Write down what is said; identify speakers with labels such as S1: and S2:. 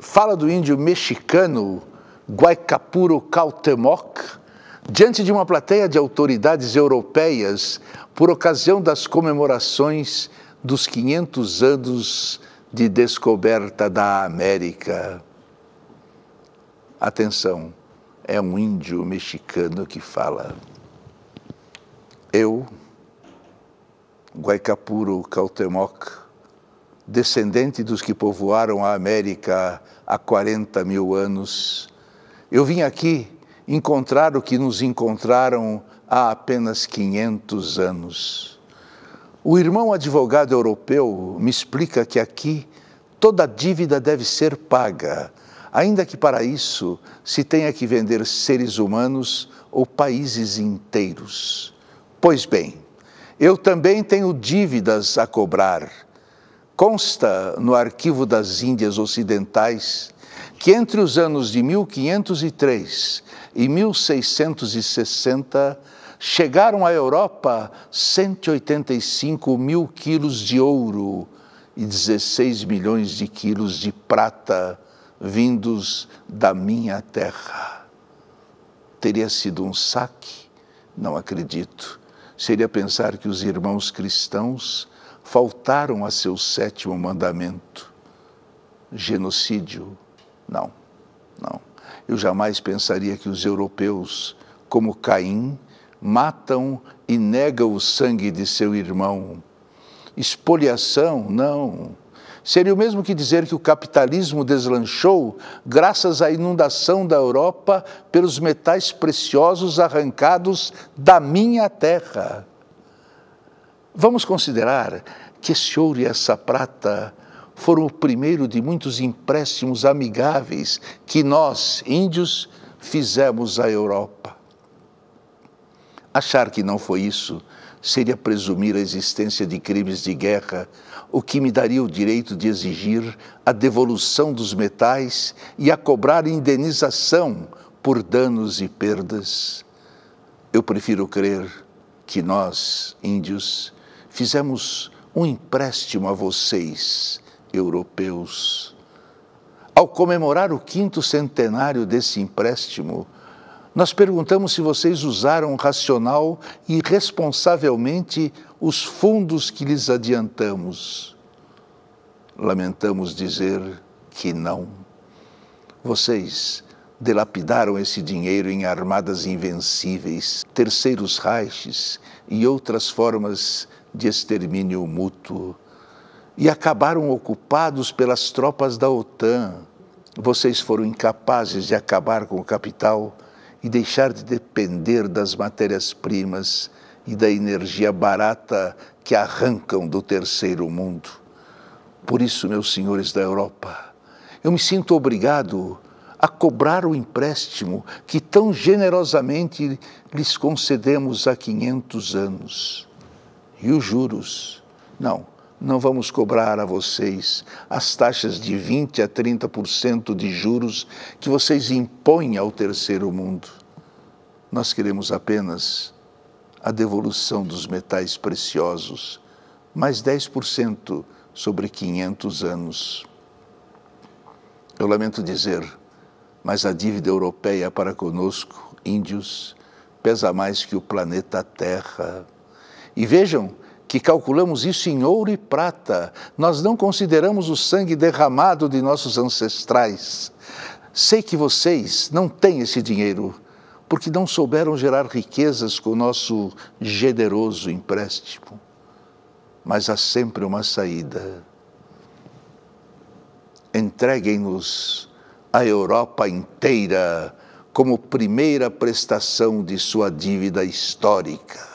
S1: fala do índio mexicano Guaicapuro Cautemoc diante de uma plateia de autoridades europeias por ocasião das comemorações dos 500 anos de descoberta da América. Atenção, é um índio mexicano que fala. Eu, Guaicapuro Cautemoc, descendente dos que povoaram a América há 40 mil anos. Eu vim aqui encontrar o que nos encontraram há apenas 500 anos. O irmão advogado europeu me explica que aqui toda dívida deve ser paga, ainda que para isso se tenha que vender seres humanos ou países inteiros. Pois bem, eu também tenho dívidas a cobrar Consta no Arquivo das Índias Ocidentais que entre os anos de 1503 e 1660 chegaram à Europa 185 mil quilos de ouro e 16 milhões de quilos de prata vindos da minha terra. Teria sido um saque? Não acredito. Seria pensar que os irmãos cristãos faltaram a seu sétimo mandamento. Genocídio? Não, não. Eu jamais pensaria que os europeus, como Caim, matam e negam o sangue de seu irmão. Expoliação? Não. Seria o mesmo que dizer que o capitalismo deslanchou graças à inundação da Europa pelos metais preciosos arrancados da minha terra. Vamos considerar que esse ouro e essa prata foram o primeiro de muitos empréstimos amigáveis que nós, índios, fizemos à Europa. Achar que não foi isso seria presumir a existência de crimes de guerra, o que me daria o direito de exigir a devolução dos metais e a cobrar indenização por danos e perdas. Eu prefiro crer que nós, índios, fizemos um empréstimo a vocês, europeus. Ao comemorar o quinto centenário desse empréstimo, nós perguntamos se vocês usaram racional e responsavelmente os fundos que lhes adiantamos. Lamentamos dizer que não. Vocês delapidaram esse dinheiro em armadas invencíveis, terceiros raiches e outras formas de extermínio mútuo e acabaram ocupados pelas tropas da OTAN. Vocês foram incapazes de acabar com o capital e deixar de depender das matérias-primas e da energia barata que arrancam do terceiro mundo. Por isso, meus senhores da Europa, eu me sinto obrigado a cobrar o empréstimo que tão generosamente lhes concedemos há 500 anos e os juros. Não, não vamos cobrar a vocês as taxas de 20 a 30% de juros que vocês impõem ao terceiro mundo. Nós queremos apenas a devolução dos metais preciosos, mais 10% sobre 500 anos. Eu lamento dizer, mas a dívida europeia para conosco, índios, pesa mais que o planeta Terra. E vejam que calculamos isso em ouro e prata. Nós não consideramos o sangue derramado de nossos ancestrais. Sei que vocês não têm esse dinheiro, porque não souberam gerar riquezas com o nosso generoso empréstimo. Mas há sempre uma saída. Entreguem-nos a Europa inteira como primeira prestação de sua dívida histórica.